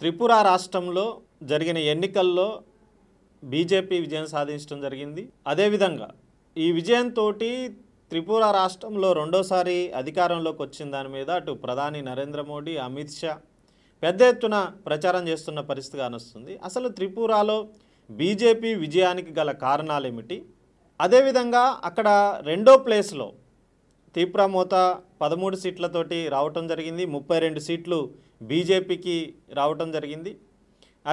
త్రిపుర రాష్ట్రంలో జరిగిన ఎన్నికల్లో బీజేపీ విజయం సాధించడం జరిగింది అదేవిధంగా ఈ విజయంతో త్రిపుర రాష్ట్రంలో రెండోసారి అధికారంలోకి వచ్చిన దాని మీద అటు ప్రధాని నరేంద్ర మోడీ అమిత్ షా పెద్ద ఎత్తున ప్రచారం చేస్తున్న పరిస్థితి కానొస్తుంది అసలు త్రిపురలో బీజేపీ విజయానికి గల కారణాలేమిటి అదేవిధంగా అక్కడ రెండో ప్లేస్లో తీప్రా మోతా పదమూడు సీట్లతోటి రావటం జరిగింది ముప్పై రెండు సీట్లు బీజేపీకి రావటం జరిగింది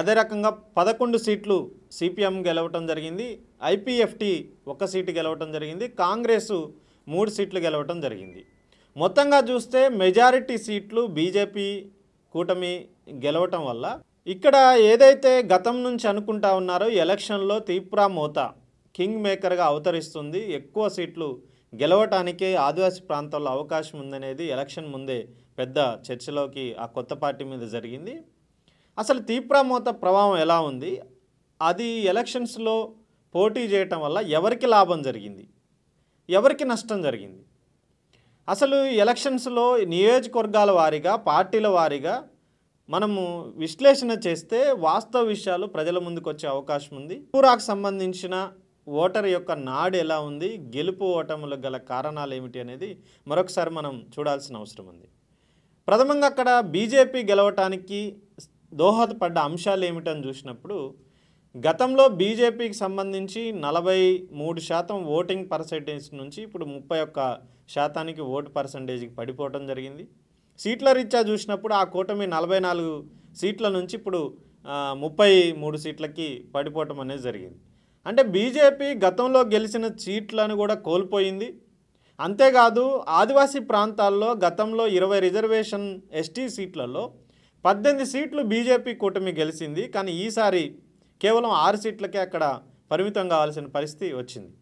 అదే రకంగా పదకొండు సీట్లు సిపిఎం గెలవటం జరిగింది ఐపీఎఫ్టీ ఒక సీటు గెలవటం జరిగింది కాంగ్రెస్ మూడు సీట్లు గెలవటం జరిగింది మొత్తంగా చూస్తే మెజారిటీ సీట్లు బీజేపీ కూటమి గెలవటం వల్ల ఇక్కడ ఏదైతే గతం నుంచి అనుకుంటా ఉన్నారో ఎలక్షన్లో తీప్రా మోతా కింగ్ మేకర్గా అవతరిస్తుంది ఎక్కువ సీట్లు గెలవటానికి ఆదివాసీ ప్రాంతాల్లో అవకాశం ఉందనేది ఎలక్షన్ ముందే పెద్ద చర్చలోకి ఆ కొత్త పార్టీ మీద జరిగింది అసలు తీవ్రమోత ప్రభావం ఎలా ఉంది అది ఎలక్షన్స్లో పోటీ చేయటం వల్ల ఎవరికి లాభం జరిగింది ఎవరికి నష్టం జరిగింది అసలు ఎలక్షన్స్లో నియోజకవర్గాల వారీగా పార్టీల వారీగా మనము విశ్లేషణ చేస్తే వాస్తవ విషయాలు ప్రజల ముందుకు వచ్చే అవకాశం ఉంది పూరాకు సంబంధించిన ఓటర్ యొక్క నాడు ఎలా ఉంది గెలుపు ఓటములకు గల కారణాలు ఏమిటి అనేది మరొకసారి మనం చూడాల్సిన అవసరం ఉంది ప్రథమంగా అక్కడ బీజేపీ గెలవటానికి దోహదపడ్డ అంశాలు ఏమిటని చూసినప్పుడు గతంలో బీజేపీకి సంబంధించి నలభై మూడు శాతం ఓటింగ్ పర్సంటేజ్ నుంచి ఇప్పుడు ముప్పై ఒక్క శాతానికి ఓటు పర్సంటేజ్కి పడిపోవటం జరిగింది సీట్ల రీత్యా చూసినప్పుడు ఆ కూటమి నలభై నాలుగు సీట్ల నుంచి ఇప్పుడు ముప్పై మూడు సీట్లకి పడిపోవటం అనేది జరిగింది అంటే బీజేపీ గతంలో గెలిచిన సీట్లను కూడా కోల్పోయింది అంతేకాదు ఆదివాసీ ప్రాంతాల్లో గతంలో ఇరవై రిజర్వేషన్ ఎస్టీ సీట్లలో పద్దెనిమిది సీట్లు బీజేపీ కూటమి గెలిచింది కానీ ఈసారి కేవలం ఆరు సీట్లకే అక్కడ పరిమితం కావాల్సిన పరిస్థితి వచ్చింది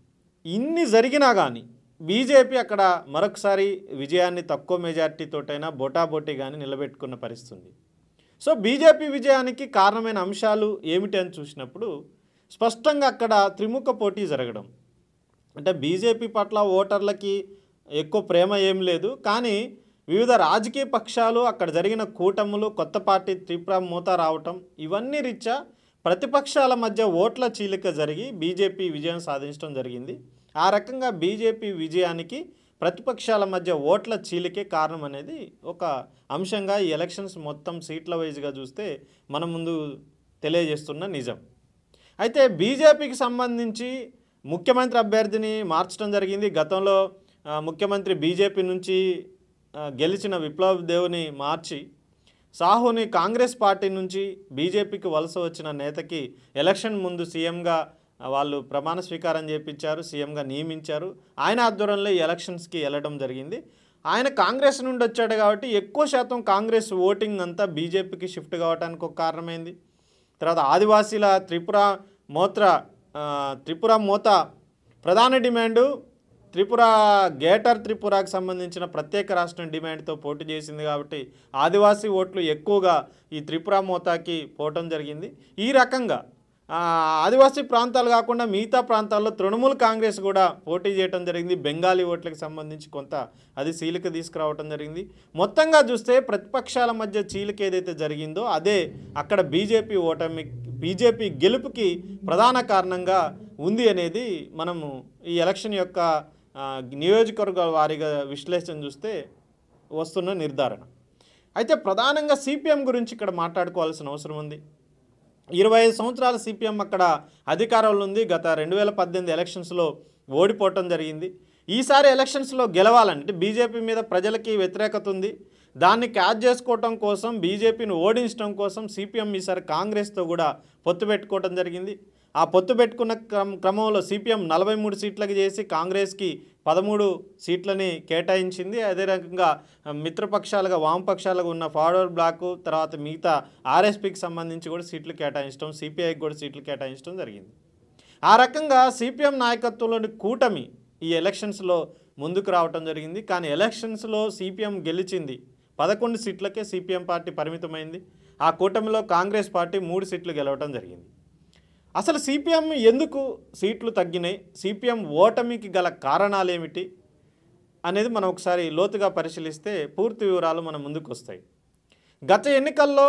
ఇన్ని జరిగినా కానీ బీజేపీ అక్కడ మరొకసారి విజయాన్ని తక్కువ మెజార్టీతోటైనా బొటాబొటీ కానీ నిలబెట్టుకున్న పరిస్థితి ఉంది సో బీజేపీ విజయానికి కారణమైన అంశాలు ఏమిటి అని చూసినప్పుడు స్పష్టంగా అక్కడ త్రిముఖ పోటీ జరగడం అంటే బీజేపీ పట్ల ఓటర్లకి ఎక్కువ ప్రేమ ఏం లేదు కానీ వివిధ రాజకీయ పక్షాలు అక్కడ జరిగిన కూటములు కొత్త పార్టీ త్రిపుర మూత రావటం ఇవన్నీ రీత్యా ప్రతిపక్షాల మధ్య ఓట్ల చీలిక జరిగి బీజేపీ విజయం సాధించడం జరిగింది ఆ రకంగా బీజేపీ విజయానికి ప్రతిపక్షాల మధ్య ఓట్ల చీలికే కారణం అనేది ఒక అంశంగా ఈ ఎలక్షన్స్ మొత్తం సీట్ల వైజ్గా చూస్తే మన ముందు తెలియజేస్తున్న నిజం అయితే బీజేపీకి సంబంధించి ముఖ్యమంత్రి అభ్యర్థిని మార్చడం జరిగింది గతంలో ముఖ్యమంత్రి బీజేపీ నుంచి గెలిచిన విప్లవ్ దేవుని మార్చి సాహుని కాంగ్రెస్ పార్టీ నుంచి బీజేపీకి వలస వచ్చిన నేతకి ఎలక్షన్ ముందు సీఎంగా వాళ్ళు ప్రమాణ స్వీకారం చేపించారు సీఎంగా నియమించారు ఆయన ఆధ్వర్యంలో ఎలక్షన్స్కి వెళ్ళడం జరిగింది ఆయన కాంగ్రెస్ నుండి వచ్చాడు కాబట్టి ఎక్కువ శాతం కాంగ్రెస్ ఓటింగ్ అంతా బీజేపీకి షిఫ్ట్ కావడానికి ఒక కారణమైంది తర్వాత ఆదివాసీల త్రిపుర మోత్ర త్రిపుర మోత ప్రధాన డిమాండు త్రిపుర గేటర్ త్రిపురకు సంబంధించిన ప్రత్యేక రాష్ట్రం డిమాండ్తో పోటీ చేసింది కాబట్టి ఆదివాసీ ఓట్లు ఎక్కువగా ఈ త్రిపుర మోతాకి పోవటం జరిగింది ఈ రకంగా ఆదివాసీ ప్రాంతాలు కాకుండా మిగతా ప్రాంతాల్లో తృణమూల్ కాంగ్రెస్ కూడా పోటీ చేయడం జరిగింది బెంగాలీ ఓట్లకు సంబంధించి కొంత అది చీలిక తీసుకురావటం జరిగింది మొత్తంగా చూస్తే ప్రతిపక్షాల మధ్య చీలిక ఏదైతే జరిగిందో అదే అక్కడ బీజేపీ ఓటమి బీజేపీ గెలుపుకి ప్రధాన కారణంగా ఉంది అనేది మనము ఈ ఎలక్షన్ యొక్క నియోజకవర్గాల వారిగా విశ్లేషణ చూస్తే వస్తున్న నిర్ధారణ అయితే ప్రధానంగా సిపిఎం గురించి ఇక్కడ మాట్లాడుకోవాల్సిన అవసరం ఉంది ఇరవై ఐదు సంవత్సరాల సిపిఎం అక్కడ అధికారంలో ఉంది గత రెండు వేల పద్దెనిమిది ఎలక్షన్స్లో ఓడిపోవటం జరిగింది ఈసారి ఎలక్షన్స్లో గెలవాలంటే బీజేపీ మీద ప్రజలకి వ్యతిరేకత ఉంది దాన్ని క్యాచ్ చేసుకోవటం కోసం బీజేపీని ఓడించడం కోసం సిపిఎం ఈసారి కాంగ్రెస్తో కూడా పొత్తు పెట్టుకోవటం జరిగింది ఆ పొత్తు పెట్టుకున్న క్రమంలో సిపిఎం నలభై మూడు సీట్లకి చేసి కాంగ్రెస్కి పదమూడు సీట్లని కేటాయించింది అదే రకంగా మిత్రపక్షాలుగా వామపక్షాలుగా ఉన్న ఫార్వర్డ్ బ్లాక్ తర్వాత మిగతా ఆర్ఎస్పీకి సంబంధించి కూడా సీట్లు కేటాయించడం సిపిఐకి కూడా సీట్లు కేటాయించడం జరిగింది ఆ రకంగా సిపిఎం నాయకత్వంలోని కూటమి ఈ ఎలక్షన్స్లో ముందుకు రావటం జరిగింది కానీ ఎలక్షన్స్లో సిపిఎం గెలిచింది పదకొండు సీట్లకే సిపిఎం పార్టీ పరిమితమైంది ఆ కూటమిలో కాంగ్రెస్ పార్టీ మూడు సీట్లు గెలవటం జరిగింది అసలు సిపిఎం ఎందుకు సీట్లు తగ్గినాయి సిపిఎం ఓటమికి గల కారణాలేమిటి అనేది మనం ఒకసారి లోతుగా పరిశీలిస్తే పూర్తి వివరాలు మన ముందుకు వస్తాయి గత ఎన్నికల్లో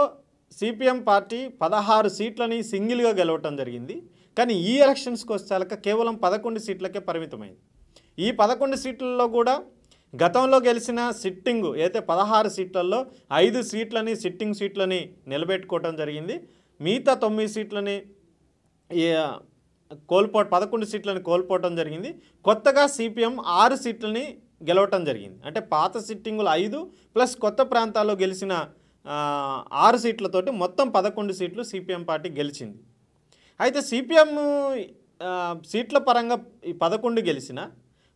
సిపిఎం పార్టీ పదహారు సీట్లని సింగిల్గా గెలవటం జరిగింది కానీ ఈ ఎలక్షన్స్కి వచ్చాక కేవలం పదకొండు సీట్లకే పరిమితమైంది ఈ పదకొండు సీట్లలో కూడా గతంలో గెలిచిన సిట్టింగ్ అయితే పదహారు సీట్లలో ఐదు సీట్లని సిట్టింగ్ సీట్లని నిలబెట్టుకోవటం జరిగింది మిగతా తొమ్మిది సీట్లని కోల్పో పదకొండు సీట్లను కోల్పోవటం జరిగింది కొత్తగా సిపిఎం ఆరు సీట్లని గెలవటం జరిగింది అంటే పాత సిట్టింగులు ఐదు ప్లస్ కొత్త ప్రాంతాల్లో గెలిచిన ఆరు సీట్లతోటి మొత్తం పదకొండు సీట్లు సిపిఎం పార్టీ గెలిచింది అయితే సిపిఎం సీట్ల పరంగా ఈ పదకొండు గెలిచిన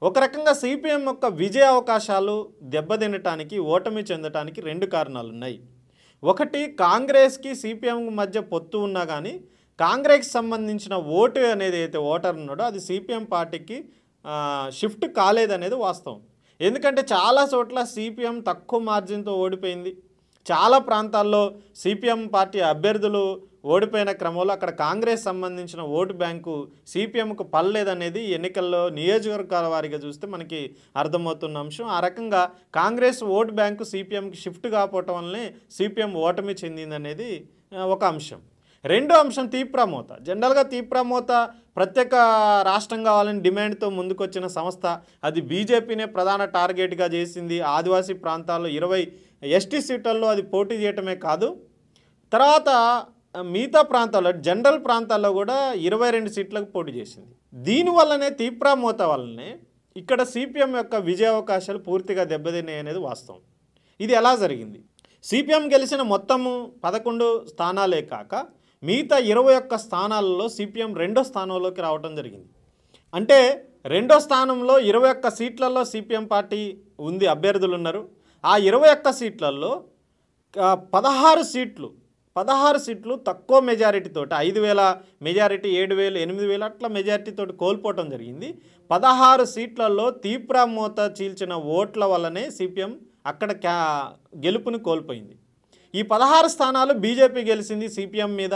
ఒక రకంగా సిపిఎం యొక్క విజయ అవకాశాలు దెబ్బతినటానికి ఓటమి చెందటానికి రెండు కారణాలు ఉన్నాయి ఒకటి కాంగ్రెస్కి సిపిఎం మధ్య పొత్తు ఉన్నా కానీ కాంగ్రెస్కి సంబంధించిన ఓటు అనేది అయితే ఓటర్ ఉన్నాడో అది సిపిఎం పార్టీకి షిఫ్ట్ కాలేదనేది వాస్తవం ఎందుకంటే చాలా చోట్ల సిపిఎం తక్కువ మార్జిన్తో ఓడిపోయింది చాలా ప్రాంతాల్లో సిపిఎం పార్టీ అభ్యర్థులు ఓడిపోయిన క్రమంలో అక్కడ కాంగ్రెస్ సంబంధించిన ఓటు బ్యాంకు సిపిఎంకు పల్లేదనేది ఎన్నికల్లో నియోజకవర్గాల వారిగా చూస్తే మనకి అర్థమవుతున్న అంశం ఆ రకంగా కాంగ్రెస్ ఓటు బ్యాంకు సిపిఎంకి షిఫ్ట్ కాకపోవటం వల్లనే సిపిఎం ఓటమి చెందిందనేది ఒక అంశం రెండో అంశం తీప్రా మోత జనరల్గా తీప్రా మోత ప్రత్యేక రాష్ట్రం కావాలని డిమాండ్తో ముందుకొచ్చిన సంస్థ అది బీజేపీనే ప్రధాన టార్గెట్గా చేసింది ఆదివాసీ ప్రాంతాల్లో ఇరవై ఎస్టీ సీట్లలో అది పోటీ చేయటమే కాదు తర్వాత మిగతా ప్రాంతాల్లో జనరల్ ప్రాంతాల్లో కూడా ఇరవై రెండు సీట్లకు పోటీ చేసింది దీనివల్లనే తీప్రా మోత వల్లనే ఇక్కడ సిపిఎం యొక్క విజయావకాశాలు పూర్తిగా దెబ్బతిన్నాయి అనేది వాస్తవం ఇది ఎలా జరిగింది సిపిఎం గెలిచిన మొత్తము పదకొండు స్థానాలే కాక మిగతా ఇరవై ఒక్క స్థానాలలో సిపిఎం రెండో స్థానంలోకి రావడం జరిగింది అంటే రెండో స్థానంలో ఇరవై ఒక్క సీట్లలో సిపిఎం పార్టీ ఉంది అభ్యర్థులు ఉన్నారు ఆ ఇరవై ఒక్క సీట్లలో పదహారు సీట్లు పదహారు సీట్లు తక్కువ మెజారిటీతో ఐదు వేల మెజారిటీ ఏడు వేలు ఎనిమిది వేలు అట్లా మెజారిటీతో కోల్పోవటం జరిగింది పదహారు సీట్లలో తీవ్ర మూత చీల్చిన ఓట్ల వల్లనే సిపిఎం అక్కడ క్యా గెలుపుని కోల్పోయింది ఈ పదహారు స్థానాలు బీజేపీ గెలిచింది సిపిఎం మీద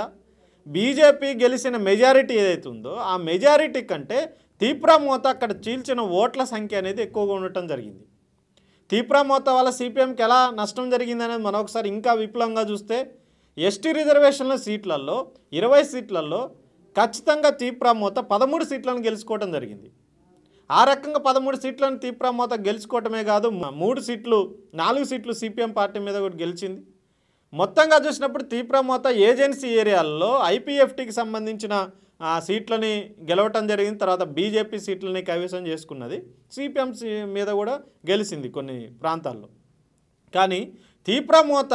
బీజేపీ గెలిచిన మెజారిటీ ఏదైతే ఉందో ఆ మెజారిటీ కంటే తీవ్ర మోత అక్కడ చీల్చిన ఓట్ల సంఖ్య అనేది ఎక్కువగా ఉండటం జరిగింది తీవ్ర మోత వల్ల సిపిఎంకి ఎలా నష్టం జరిగింది అనేది మనం ఒకసారి ఇంకా విప్లవంగా చూస్తే ఎస్టీ రిజర్వేషన్ల సీట్లలో ఇరవై సీట్లలో ఖచ్చితంగా తీవ్ర మోత పదమూడు సీట్లను గెలుచుకోవటం జరిగింది ఆ రకంగా పదమూడు సీట్లను తీవ్ర మోత గెలుచుకోవటమే కాదు మూడు సీట్లు నాలుగు సీట్లు సిపిఎం పార్టీ మీద కూడా గెలిచింది మొత్తంగా చూసినప్పుడు తీప్రమోత ఏజెన్సీ ఏరియాల్లో ఐపీఎఫ్టీకి సంబంధించిన సీట్లని గెలవటం జరిగింది తర్వాత బీజేపీ సీట్లని కైవసం చేసుకున్నది సిపిఎం మీద కూడా గెలిచింది కొన్ని ప్రాంతాల్లో కానీ మోత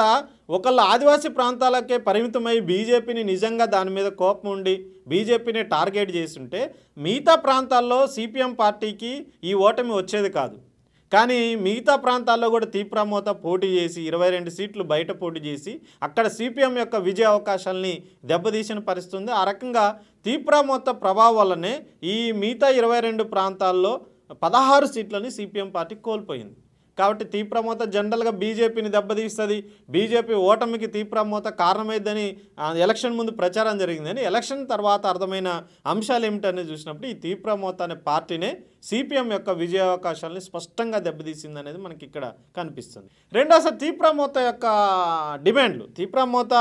ఒకళ్ళ ఆదివాసీ ప్రాంతాలకే పరిమితమై బీజేపీని నిజంగా దాని మీద కోపం ఉండి బీజేపీని టార్గెట్ చేసి ఉంటే మిగతా ప్రాంతాల్లో సిపిఎం పార్టీకి ఈ ఓటమి వచ్చేది కాదు కానీ మిగతా ప్రాంతాల్లో కూడా తీవ్రమోత పోటీ చేసి ఇరవై రెండు సీట్లు బయట పోటీ చేసి అక్కడ సిపిఎం యొక్క విజయ అవకాశాలని దెబ్బతీసిన పరిస్థితుంది ఆ రకంగా తీవ్రమోత ప్రభావం వల్లనే ఈ మిగతా ఇరవై రెండు ప్రాంతాల్లో పదహారు సీట్లని సిపిఎం పార్టీ కోల్పోయింది కాబట్టి తీవ్రమోత జనరల్గా బీజేపీని దెబ్బతీస్తుంది బీజేపీ ఓటమికి మోత కారణమైందని ఎలక్షన్ ముందు ప్రచారం జరిగిందని ఎలక్షన్ తర్వాత అర్థమైన అంశాలు ఏమిటనేది చూసినప్పుడు ఈ మోత అనే పార్టీనే సిపిఎం యొక్క విజయావకాశాలని స్పష్టంగా దెబ్బతీసింది అనేది మనకి ఇక్కడ కనిపిస్తుంది రెండోసారి మోత యొక్క డిమాండ్లు మోత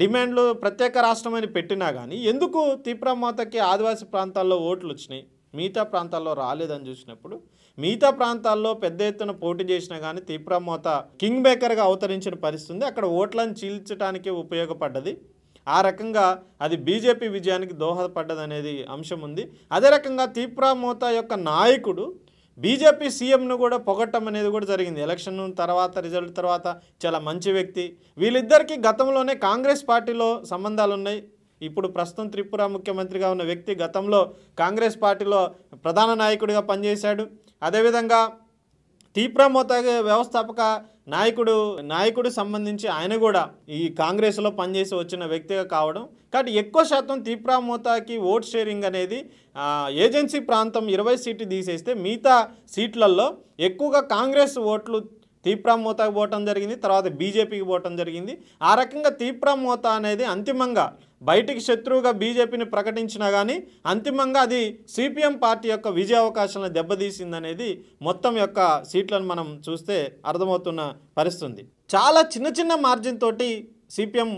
డిమాండ్లు ప్రత్యేక రాష్ట్రమని పెట్టినా కానీ ఎందుకు మోతకి ఆదివాసీ ప్రాంతాల్లో ఓట్లు వచ్చినాయి మిగతా ప్రాంతాల్లో రాలేదని చూసినప్పుడు మిగతా ప్రాంతాల్లో పెద్ద ఎత్తున పోటీ చేసినా కానీ తీప్రమోత కింగ్ బేకర్గా అవతరించిన పరిస్థితుంది అక్కడ ఓట్లను చీల్చడానికి ఉపయోగపడ్డది ఆ రకంగా అది బీజేపీ విజయానికి దోహదపడ్డదనేది అంశం ఉంది అదే రకంగా తీప్రామోత యొక్క నాయకుడు బీజేపీ సీఎంను కూడా పొగట్టం అనేది కూడా జరిగింది ఎలక్షన్ తర్వాత రిజల్ట్ తర్వాత చాలా మంచి వ్యక్తి వీళ్ళిద్దరికీ గతంలోనే కాంగ్రెస్ పార్టీలో సంబంధాలు ఉన్నాయి ఇప్పుడు ప్రస్తుతం త్రిపుర ముఖ్యమంత్రిగా ఉన్న వ్యక్తి గతంలో కాంగ్రెస్ పార్టీలో ప్రధాన నాయకుడిగా పనిచేశాడు అదేవిధంగా తీప్ర మోతాగే వ్యవస్థాపక నాయకుడు నాయకుడు సంబంధించి ఆయన కూడా ఈ కాంగ్రెస్లో పనిచేసి వచ్చిన వ్యక్తిగా కావడం కాబట్టి ఎక్కువ శాతం తీప్రా మోతాకి ఓట్ షేరింగ్ అనేది ఏజెన్సీ ప్రాంతం ఇరవై సీట్లు తీసేస్తే మిగతా సీట్లలో ఎక్కువగా కాంగ్రెస్ ఓట్లు తీప్రా మోతాకి పోవటం జరిగింది తర్వాత బీజేపీకి పోవటం జరిగింది ఆ రకంగా తీప్రా మోతా అనేది అంతిమంగా బయటికి శత్రువుగా బీజేపీని ప్రకటించినా కానీ అంతిమంగా అది సిపిఎం పార్టీ యొక్క విజయ దెబ్బతీసింది దెబ్బతీసిందనేది మొత్తం యొక్క సీట్లను మనం చూస్తే అర్థమవుతున్న పరిస్థితుంది చాలా చిన్న చిన్న మార్జిన్ తోటి సిపిఎం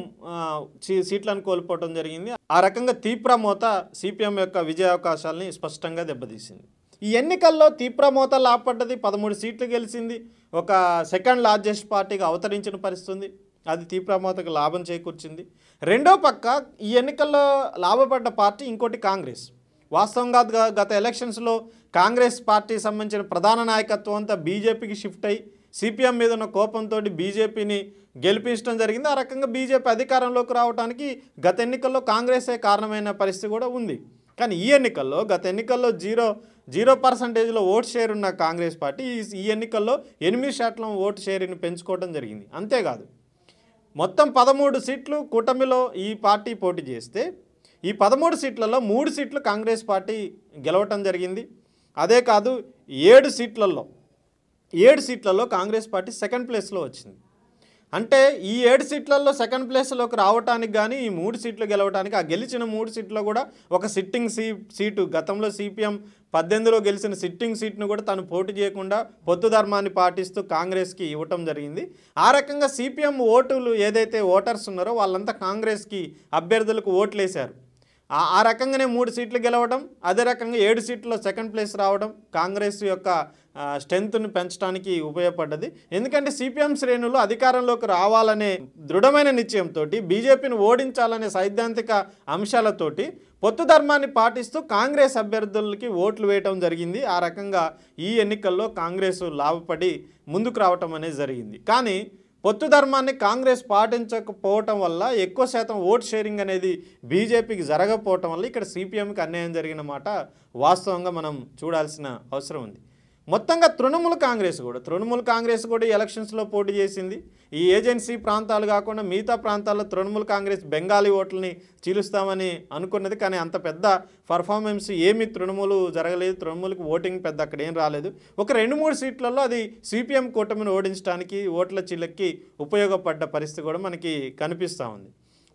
సీట్లను కోల్పోవటం జరిగింది ఆ రకంగా తీవ్ర మోత సిపిఎం యొక్క విజయ అవకాశాలని స్పష్టంగా దెబ్బతీసింది ఈ ఎన్నికల్లో తీవ్ర మోత లాభపడ్డది పదమూడు సీట్లు గెలిచింది ఒక సెకండ్ లార్జెస్ట్ పార్టీగా అవతరించిన పరిస్థితుంది అది తీవ్రమాతకు లాభం చేకూర్చింది రెండో పక్క ఈ ఎన్నికల్లో లాభపడ్డ పార్టీ ఇంకోటి కాంగ్రెస్ వాస్తవంగా గత ఎలక్షన్స్లో కాంగ్రెస్ పార్టీ సంబంధించిన ప్రధాన నాయకత్వం అంతా బీజేపీకి షిఫ్ట్ అయ్యి సిపిఎం మీద ఉన్న కోపంతో బీజేపీని గెలిపించడం జరిగింది ఆ రకంగా బీజేపీ అధికారంలోకి రావడానికి గత ఎన్నికల్లో కాంగ్రెసే కారణమైన పరిస్థితి కూడా ఉంది కానీ ఈ ఎన్నికల్లో గత ఎన్నికల్లో జీరో జీరో పర్సంటేజ్లో ఓటు షేర్ ఉన్న కాంగ్రెస్ పార్టీ ఈ ఎన్నికల్లో ఎనిమిది శాతం ఓటు షేర్ని పెంచుకోవడం జరిగింది అంతేకాదు మొత్తం పదమూడు సీట్లు కూటమిలో ఈ పార్టీ పోటీ చేస్తే ఈ పదమూడు సీట్లలో మూడు సీట్లు కాంగ్రెస్ పార్టీ గెలవటం జరిగింది అదే కాదు ఏడు సీట్లలో ఏడు సీట్లలో కాంగ్రెస్ పార్టీ సెకండ్ ప్లేస్లో వచ్చింది అంటే ఈ ఏడు సీట్లలో సెకండ్ ప్లేస్లోకి రావడానికి కానీ ఈ మూడు సీట్లు గెలవడానికి ఆ గెలిచిన మూడు సీట్లో కూడా ఒక సిట్టింగ్ సీ సీటు గతంలో సిపిఎం పద్దెనిమిదిలో గెలిచిన సిట్టింగ్ సీట్ను కూడా తను పోటీ చేయకుండా పొత్తు ధర్మాన్ని పాటిస్తూ కాంగ్రెస్కి ఇవ్వటం జరిగింది ఆ రకంగా సిపిఎం ఓటులు ఏదైతే ఓటర్స్ ఉన్నారో వాళ్ళంతా కాంగ్రెస్కి అభ్యర్థులకు ఓట్లేశారు ఆ రకంగానే మూడు సీట్లు గెలవడం అదే రకంగా ఏడు సీట్లలో సెకండ్ ప్లేస్ రావడం కాంగ్రెస్ యొక్క స్ట్రెంత్ను పెంచడానికి ఉపయోగపడ్డది ఎందుకంటే సిపిఎం శ్రేణులు అధికారంలోకి రావాలనే దృఢమైన నిశ్చయంతో బీజేపీని ఓడించాలనే సైద్ధాంతిక అంశాలతోటి పొత్తు ధర్మాన్ని పాటిస్తూ కాంగ్రెస్ అభ్యర్థులకి ఓట్లు వేయటం జరిగింది ఆ రకంగా ఈ ఎన్నికల్లో కాంగ్రెస్ లాభపడి ముందుకు రావటం అనేది జరిగింది కానీ పొత్తు ధర్మాన్ని కాంగ్రెస్ పాటించకపోవటం వల్ల ఎక్కువ శాతం ఓట్ షేరింగ్ అనేది బీజేపీకి జరగకపోవటం వల్ల ఇక్కడ సిపిఎంకి అన్యాయం జరిగిన మాట వాస్తవంగా మనం చూడాల్సిన అవసరం ఉంది మొత్తంగా తృణమూల కాంగ్రెస్ కూడా తృణమూల కాంగ్రెస్ కూడా ఎలక్షన్స్లో పోటీ చేసింది ఈ ఏజెన్సీ ప్రాంతాలు కాకుండా మిగతా ప్రాంతాల్లో తృణమూల కాంగ్రెస్ బెంగాలీ ఓట్లని చీలుస్తామని అనుకున్నది కానీ అంత పెద్ద పర్ఫార్మెన్స్ ఏమి తృణమూలు జరగలేదు తృణమూలకి ఓటింగ్ పెద్ద అక్కడ ఏం రాలేదు ఒక రెండు మూడు సీట్లలో అది సిపిఎం కూటమిని ఓడించడానికి ఓట్ల చీలకి ఉపయోగపడ్డ పరిస్థితి కూడా మనకి కనిపిస్తూ ఉంది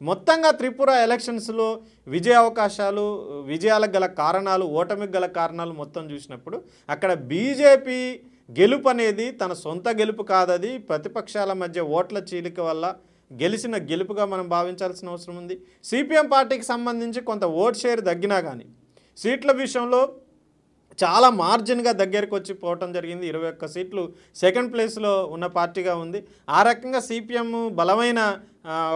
మొత్తంగా త్రిపుర ఎలక్షన్స్లో విజయ అవకాశాలు విజయాలకు గల కారణాలు ఓటమికి గల కారణాలు మొత్తం చూసినప్పుడు అక్కడ బీజేపీ గెలుపు అనేది తన సొంత గెలుపు కాదది ప్రతిపక్షాల మధ్య ఓట్ల చీలిక వల్ల గెలిచిన గెలుపుగా మనం భావించాల్సిన అవసరం ఉంది సిపిఎం పార్టీకి సంబంధించి కొంత ఓట్ షేర్ తగ్గినా కానీ సీట్ల విషయంలో చాలా మార్జిన్గా దగ్గరకు వచ్చి పోవటం జరిగింది ఇరవై ఒక్క సీట్లు సెకండ్ ప్లేస్లో ఉన్న పార్టీగా ఉంది ఆ రకంగా సిపిఎం బలమైన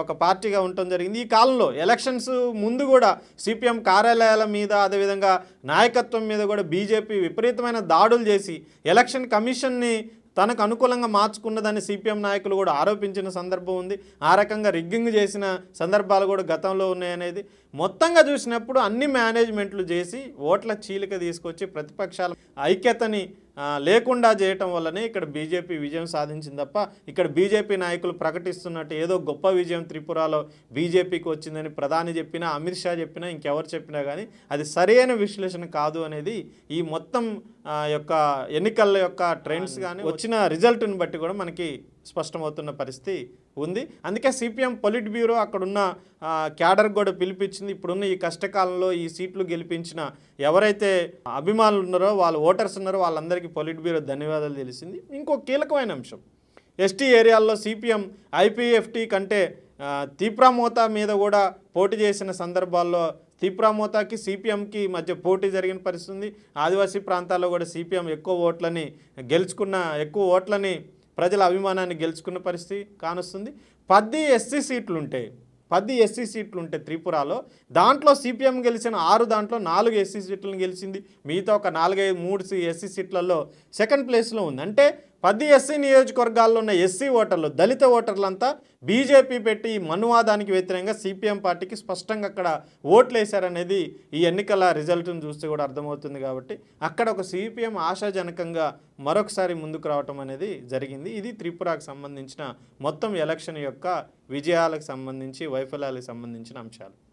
ఒక పార్టీగా ఉండటం జరిగింది ఈ కాలంలో ఎలక్షన్స్ ముందు కూడా సిపిఎం కార్యాలయాల మీద అదేవిధంగా నాయకత్వం మీద కూడా బీజేపీ విపరీతమైన దాడులు చేసి ఎలక్షన్ కమిషన్ని తనకు అనుకూలంగా మార్చుకున్నదని సిపిఎం నాయకులు కూడా ఆరోపించిన సందర్భం ఉంది ఆ రకంగా రిగ్గింగ్ చేసిన సందర్భాలు కూడా గతంలో ఉన్నాయనేది మొత్తంగా చూసినప్పుడు అన్ని మేనేజ్మెంట్లు చేసి ఓట్ల చీలిక తీసుకొచ్చి ప్రతిపక్షాల ఐక్యతని లేకుండా చేయటం వల్లనే ఇక్కడ బీజేపీ విజయం సాధించింది తప్ప ఇక్కడ బీజేపీ నాయకులు ప్రకటిస్తున్నట్టు ఏదో గొప్ప విజయం త్రిపురలో బీజేపీకి వచ్చిందని ప్రధాని చెప్పినా అమిత్ షా చెప్పినా ఇంకెవరు చెప్పినా కానీ అది సరైన విశ్లేషణ కాదు అనేది ఈ మొత్తం యొక్క ఎన్నికల యొక్క ట్రెండ్స్ కానీ వచ్చిన రిజల్ట్ని బట్టి కూడా మనకి స్పష్టమవుతున్న పరిస్థితి ఉంది అందుకే సిపిఎం పొలిట్ బ్యూరో అక్కడున్న క్యాడర్ కూడా పిలిపించింది ఇప్పుడున్న ఈ కష్టకాలంలో ఈ సీట్లు గెలిపించిన ఎవరైతే అభిమానులు ఉన్నారో వాళ్ళు ఓటర్స్ ఉన్నారో వాళ్ళందరికీ పొలిట్ బ్యూరో ధన్యవాదాలు తెలిసింది ఇంకో కీలకమైన అంశం ఎస్టీ ఏరియాల్లో సిపిఎం ఐపీఎఫ్టీ కంటే తీప్రామోత మీద కూడా పోటీ చేసిన సందర్భాల్లో తీప్రామోతాకి సిపిఎంకి మధ్య పోటీ జరిగిన పరిస్థితి ఉంది ఆదివాసీ ప్రాంతాల్లో కూడా సిపిఎం ఎక్కువ ఓట్లని గెలుచుకున్న ఎక్కువ ఓట్లని ప్రజల అభిమానాన్ని గెలుచుకున్న పరిస్థితి కానొస్తుంది పది ఎస్సీ సీట్లు ఉంటాయి పది ఎస్సీ సీట్లు ఉంటే త్రిపురలో దాంట్లో సిపిఎం గెలిచిన ఆరు దాంట్లో నాలుగు ఎస్సీ సీట్లను గెలిచింది మిగతా ఒక నాలుగైదు మూడు ఎస్సీ సీట్లలో సెకండ్ ప్లేస్లో ఉంది అంటే పది ఎస్సీ నియోజకవర్గాల్లో ఉన్న ఎస్సీ ఓటర్లు దళిత ఓటర్లంతా బీజేపీ పెట్టి ఈ మనువాదానికి వ్యతిరేకంగా సిపిఎం పార్టీకి స్పష్టంగా అక్కడ ఓట్లు వేశారనేది ఈ ఎన్నికల రిజల్ట్ను చూస్తే కూడా అర్థమవుతుంది కాబట్టి అక్కడ ఒక సిపిఎం ఆశాజనకంగా మరొకసారి ముందుకు రావటం అనేది జరిగింది ఇది త్రిపురకు సంబంధించిన మొత్తం ఎలక్షన్ యొక్క విజయాలకు సంబంధించి వైఫల్యాలకు సంబంధించిన అంశాలు